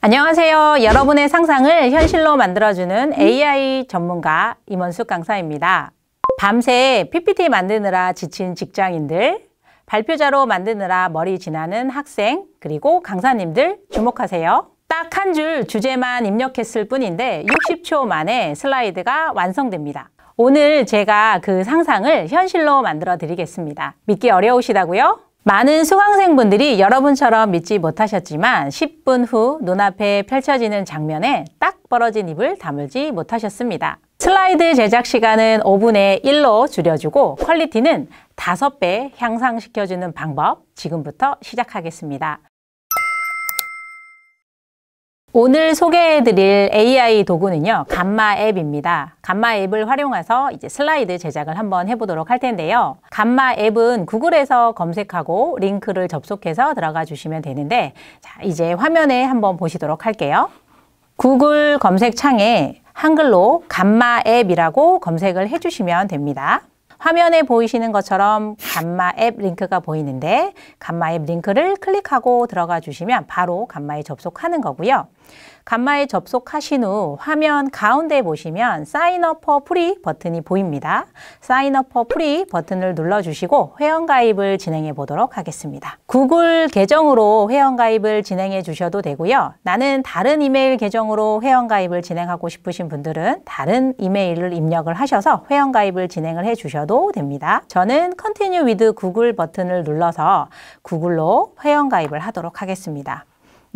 안녕하세요. 여러분의 상상을 현실로 만들어주는 AI 전문가 임원숙 강사입니다. 밤새 PPT 만드느라 지친 직장인들, 발표자로 만드느라 머리 지나는 학생, 그리고 강사님들 주목하세요. 딱 한 줄 주제만 입력했을 뿐인데 60초 만에 슬라이드가 완성됩니다. 오늘 제가 그 상상을 현실로 만들어 드리겠습니다. 믿기 어려우시다고요? 많은 수강생분들이 여러분처럼 믿지 못하셨지만 10분 후 눈앞에 펼쳐지는 장면에 딱 벌어진 입을 다물지 못하셨습니다. 슬라이드 제작 시간은 5분의 1로 줄여주고 퀄리티는 5배 향상시켜주는 방법 지금부터 시작하겠습니다. 오늘 소개해드릴 AI 도구는요, 감마 앱입니다. 감마 앱을 활용해서 이제 슬라이드 제작을 한번 해보도록 할 텐데요. 감마 앱은 구글에서 검색하고 링크를 접속해서 들어가 주시면 되는데, 자, 이제 화면에 한번 보시도록 할게요. 구글 검색창에 한글로 감마 앱이라고 검색을 해주시면 됩니다. 화면에 보이시는 것처럼 감마 앱 링크가 보이는데 감마 앱 링크를 클릭하고 들어가 주시면 바로 감마에 접속하는 거고요. 감마에 접속하신 후 화면 가운데 보시면 사인업 퍼 프리 버튼이 보입니다. 사인업 퍼 프리 버튼을 눌러주시고 회원가입을 진행해 보도록 하겠습니다. 구글 계정으로 회원가입을 진행해 주셔도 되고요. 나는 다른 이메일 계정으로 회원가입을 진행하고 싶으신 분들은 다른 이메일을 입력을 하셔서 회원가입을 진행을 해 주셔도 됩니다. 저는 컨티뉴 위드 구글 버튼을 눌러서 구글로 회원가입을 하도록 하겠습니다.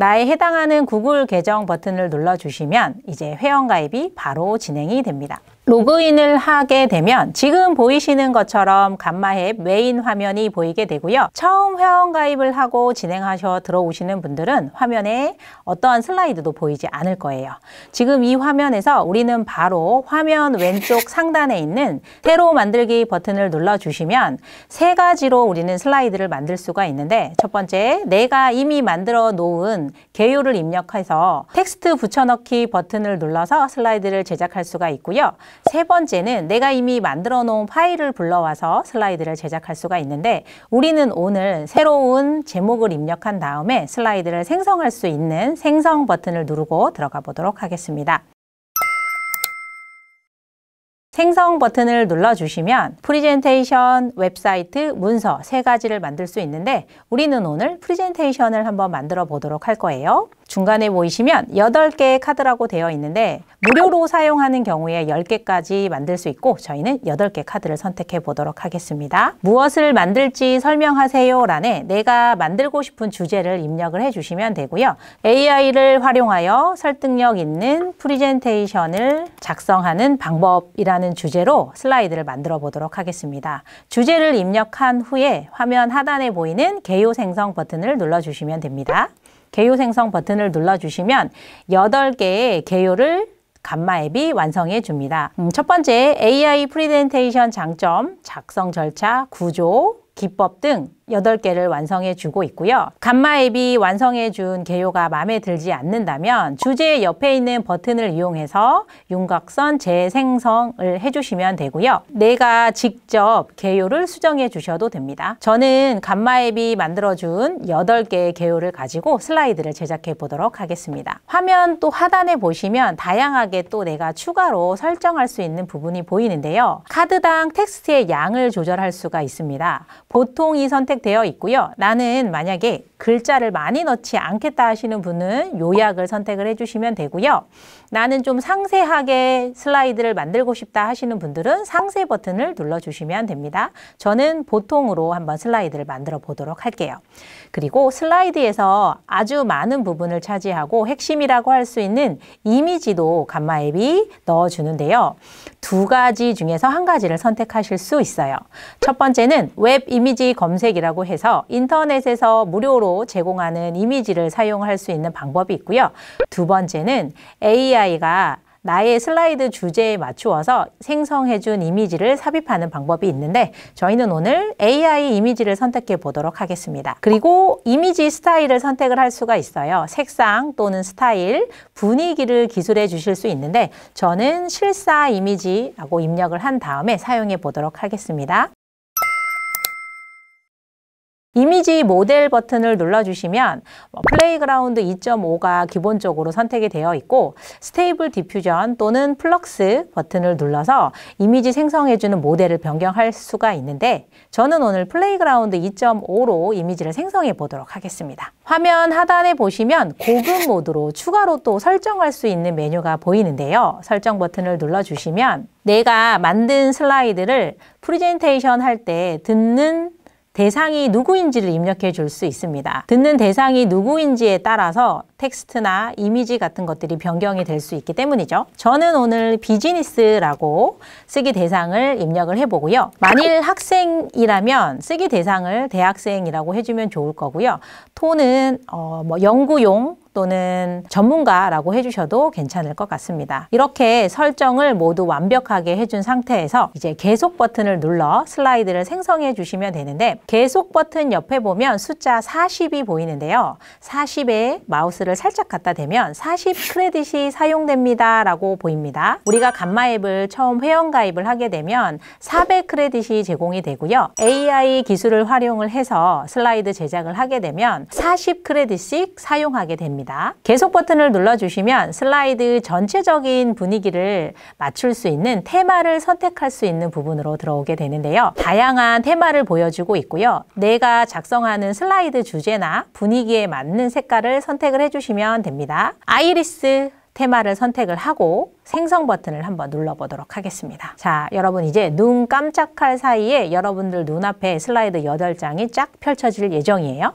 나에 해당하는 구글 계정 버튼을 눌러주시면 이제 회원가입이 바로 진행이 됩니다. 로그인을 하게 되면 지금 보이시는 것처럼 감마앱 메인 화면이 보이게 되고요. 처음 회원가입을 하고 진행하셔 들어오시는 분들은 화면에 어떠한 슬라이드도 보이지 않을 거예요. 지금 이 화면에서 우리는 바로 화면 왼쪽 상단에 있는 새로 만들기 버튼을 눌러주시면 세 가지로 우리는 슬라이드를 만들 수가 있는데 첫 번째, 내가 이미 만들어 놓은 개요를 입력해서 텍스트 붙여넣기 버튼을 눌러서 슬라이드를 제작할 수가 있고요. 세 번째는 내가 이미 만들어 놓은 파일을 불러와서 슬라이드를 제작할 수가 있는데 우리는 오늘 새로운 제목을 입력한 다음에 슬라이드를 생성할 수 있는 생성 버튼을 누르고 들어가 보도록 하겠습니다. 생성 버튼을 눌러주시면 프리젠테이션, 웹사이트, 문서 세 가지를 만들 수 있는데 우리는 오늘 프리젠테이션을 한번 만들어 보도록 할 거예요. 중간에 보이시면 8개의 카드라고 되어 있는데 무료로 사용하는 경우에 10개까지 만들 수 있고 저희는 8개 카드를 선택해 보도록 하겠습니다. 무엇을 만들지 설명하세요 란에 내가 만들고 싶은 주제를 입력을 해주시면 되고요. AI를 활용하여 설득력 있는 프리젠테이션을 작성하는 방법이라는 주제로 슬라이드를 만들어 보도록 하겠습니다. 주제를 입력한 후에 화면 하단에 보이는 개요 생성 버튼을 눌러주시면 됩니다. 개요 생성 버튼을 눌러주시면 8 개의 개요를 감마 앱이 완성해 줍니다. 음, 첫 번째 AI 프리젠테이션 장점, 작성 절차, 구조, 기법 등 여덟 개를 완성해 주고 있고요. 감마앱이 완성해 준 개요가 마음에 들지 않는다면 주제 옆에 있는 버튼을 이용해서 윤곽선 재생성을 해주시면 되고요. 내가 직접 개요를 수정해 주셔도 됩니다. 저는 감마앱이 만들어준 여덟 개의 개요를 가지고 슬라이드를 제작해 보도록 하겠습니다. 화면 또 하단에 보시면 다양하게 또 내가 추가로 설정할 수 있는 부분이 보이는데요. 카드당 텍스트의 양을 조절할 수가 있습니다. 보통 이 선택 선택되어 있고요. 나는 만약에 글자를 많이 넣지 않겠다 하시는 분은 요약을 선택을 해주시면 되고요. 나는 좀 상세하게 슬라이드를 만들고 싶다 하시는 분들은 상세 버튼을 눌러주시면 됩니다. 저는 보통으로 한번 슬라이드를 만들어 보도록 할게요. 그리고 슬라이드에서 아주 많은 부분을 차지하고 핵심이라고 할 수 있는 이미지도 감마 앱이 넣어주는데요. 두 가지 중에서 한 가지를 선택하실 수 있어요. 첫 번째는 웹 이미지 검색이라고 해서 인터넷에서 무료로 제공하는 이미지를 사용할 수 있는 방법이 있고요. 두 번째는 AI가 나의 슬라이드 주제에 맞추어서 생성해준 이미지를 삽입하는 방법이 있는데 저희는 오늘 AI 이미지를 선택해 보도록 하겠습니다. 그리고 이미지 스타일을 선택을 할 수가 있어요. 색상 또는 스타일, 분위기를 기술해 주실 수 있는데 저는 실사 이미지라고 입력을 한 다음에 사용해 보도록 하겠습니다. 이미지 모델 버튼을 눌러주시면 뭐 플레이그라운드 2.5가 기본적으로 선택이 되어 있고 스테이블 디퓨전 또는 플럭스 버튼을 눌러서 이미지 생성해주는 모델을 변경할 수가 있는데 저는 오늘 플레이그라운드 2.5로 이미지를 생성해 보도록 하겠습니다. 화면 하단에 보시면 고급 모드로 추가로 또 설정할 수 있는 메뉴가 보이는데요. 설정 버튼을 눌러주시면 내가 만든 슬라이드를 프리젠테이션 할 때 듣는 대상이 누구인지를 입력해 줄 수 있습니다. 듣는 대상이 누구인지에 따라서 텍스트나 이미지 같은 것들이 변경이 될 수 있기 때문이죠. 저는 오늘 비즈니스라고 쓰기 대상을 입력을 해보고요. 만일 학생이라면 쓰기 대상을 대학생이라고 해주면 좋을 거고요. 톤은 어, 뭐 연구용 또는 전문가라고 해주셔도 괜찮을 것 같습니다. 이렇게 설정을 모두 완벽하게 해준 상태에서 이제 계속 버튼을 눌러 슬라이드를 생성해 주시면 되는데 계속 버튼 옆에 보면 숫자 40이 보이는데요. 40에 마우스를 살짝 갖다 대면 40 크레딧이 사용됩니다 라고 보입니다. 우리가 감마앱을 처음 회원가입을 하게 되면 400 크레딧이 제공이 되고요. AI 기술을 활용을 해서 슬라이드 제작을 하게 되면 40 크레딧씩 사용하게 됩니다. 있니다 계속 버튼을 눌러주시면 슬라이드 전체적인 분위기를 맞출 수 있는 테마를 선택할 수 있는 부분으로 들어오게 되는데요. 다양한 테마를 보여주고 있고요. 내가 작성하는 슬라이드 주제나 분위기에 맞는 색깔을 선택을 해주시면 됩니다. 아이리스 테마를 선택을 하고 생성 버튼을 한번 눌러보도록 하겠습니다. 자, 여러분 이제 눈 깜짝할 사이에 여러분들 눈앞에 슬라이드 8장이 쫙 펼쳐질 예정이에요.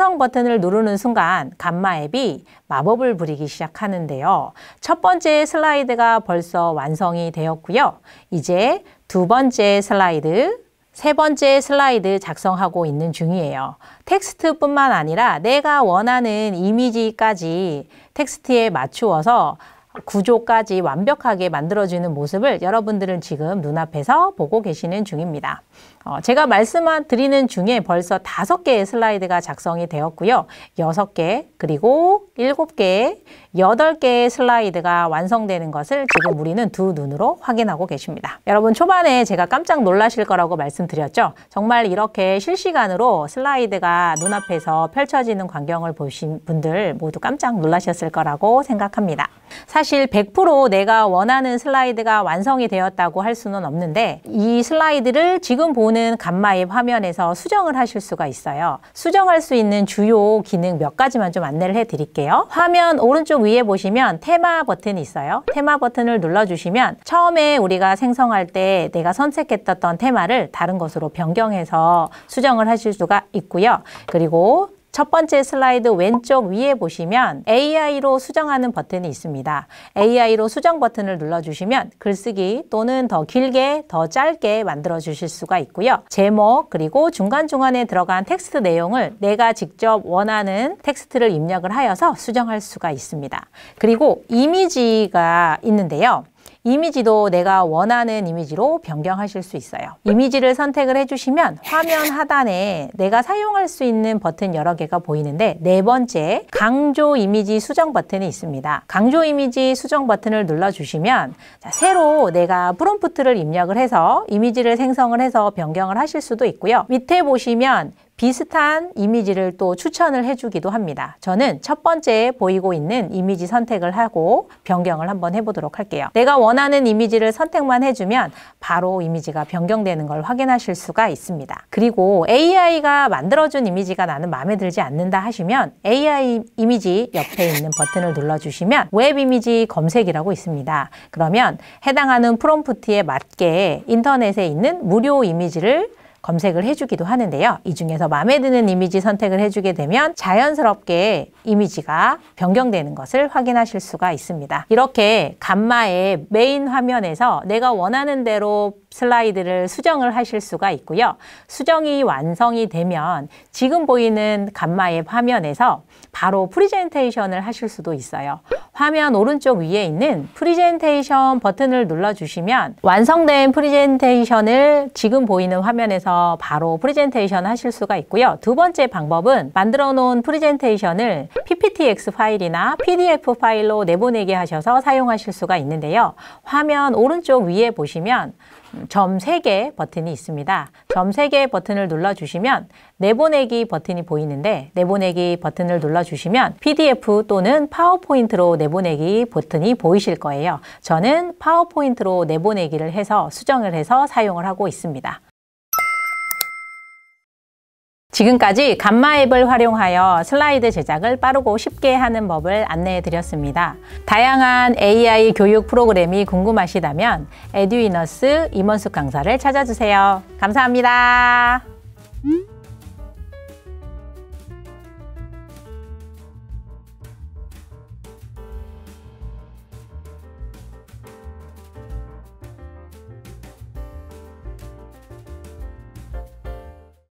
생성 버튼을 누르는 순간 감마 앱이 마법을 부리기 시작하는데요. 첫 번째 슬라이드가 벌써 완성이 되었고요. 이제 두 번째 슬라이드, 세 번째 슬라이드 작성하고 있는 중이에요. 텍스트뿐만 아니라 내가 원하는 이미지까지 텍스트에 맞추어서 구조까지 완벽하게 만들어지는 모습을 여러분들은 지금 눈앞에서 보고 계시는 중입니다. 어, 제가 말씀만 드리는 중에 벌써 다섯 개의 슬라이드가 작성이 되었고요. 여섯 개 그리고 일곱 개 여덟 개의 슬라이드가 완성되는 것을 지금 우리는 두 눈으로 확인하고 계십니다. 여러분 초반에 제가 깜짝 놀라실 거라고 말씀드렸죠. 정말 이렇게 실시간으로 슬라이드가 눈앞에서 펼쳐지는 광경을 보신 분들 모두 깜짝 놀라셨을 거라고 생각합니다. 사실 100% 내가 원하는 슬라이드가 완성이 되었다고 할 수는 없는데 이 슬라이드를 지금 보는 오는 간마입 화면에서 수정을 하실 수가 있어요. 수정할 수 있는 주요 기능 몇 가지만 좀 안내를 해드릴게요. 화면 오른쪽 위에 보시면 테마 버튼이 있어요. 테마 버튼을 눌러주시면 처음에 우리가 생성할 때 내가 선택했던 테마를 다른 것으로 변경해서 수정을 하실 수가 있고요. 그리고 첫 번째 슬라이드 왼쪽 위에 보시면 AI로 수정하는 버튼이 있습니다. AI로 수정 버튼을 눌러주시면 글쓰기 또는 더 길게 더 짧게 만들어 주실 수가 있고요. 제목 그리고 중간중간에 들어간 텍스트 내용을 내가 직접 원하는 텍스트를 입력을 하여서 수정할 수가 있습니다. 그리고 이미지가 있는데요. 이미지도 내가 원하는 이미지로 변경하실 수 있어요. 이미지를 선택을 해주시면 화면 하단에 내가 사용할 수 있는 버튼 여러 개가 보이는데 네 번째 강조 이미지 수정 버튼이 있습니다. 강조 이미지 수정 버튼을 눌러주시면 자, 새로 내가 프롬프트를 입력을 해서 이미지를 생성을 해서 변경을 하실 수도 있고요. 밑에 보시면 비슷한 이미지를 또 추천을 해주기도 합니다. 저는 첫 번째 보이고 있는 이미지 선택을 하고 변경을 한번 해보도록 할게요. 내가 원하는 이미지를 선택만 해주면 바로 이미지가 변경되는 걸 확인하실 수가 있습니다. 그리고 AI가 만들어준 이미지가 나는 마음에 들지 않는다 하시면 AI 이미지 옆에 있는 버튼을 눌러주시면 웹 이미지 검색이라고 있습니다. 그러면 해당하는 프롬프트에 맞게 인터넷에 있는 무료 이미지를 검색을 해주기도 하는데요. 이 중에서 마음에 드는 이미지 선택을 해주게 되면 자연스럽게 이미지가 변경되는 것을 확인하실 수가 있습니다. 이렇게 감마의 메인 화면에서 내가 원하는 대로 슬라이드를 수정을 하실 수가 있고요. 수정이 완성이 되면 지금 보이는 간마의 화면에서 바로 프리젠테이션을 하실 수도 있어요. 화면 오른쪽 위에 있는 프리젠테이션 버튼을 눌러주시면 완성된 프리젠테이션을 지금 보이는 화면에서 바로 프리젠테이션 하실 수가 있고요. 두 번째 방법은 만들어 놓은 프리젠테이션을 PPTX 파일이나 PDF 파일로 내보내게 하셔서 사용하실 수가 있는데요. 화면 오른쪽 위에 보시면 점 3개 버튼이 있습니다. 점 3개 버튼을 눌러주시면 내보내기 버튼이 보이는데 내보내기 버튼을 눌러주시면 PDF 또는 파워포인트로 내보내기 버튼이 보이실 거예요. 저는 파워포인트로 내보내기를 해서 수정을 해서 사용을 하고 있습니다. 지금까지 감마 앱을 활용하여 슬라이드 제작을 빠르고 쉽게 하는 법을 안내해 드렸습니다. 다양한 AI 교육 프로그램이 궁금하시다면 에듀이너스 임원숙 강사를 찾아주세요. 감사합니다. 음?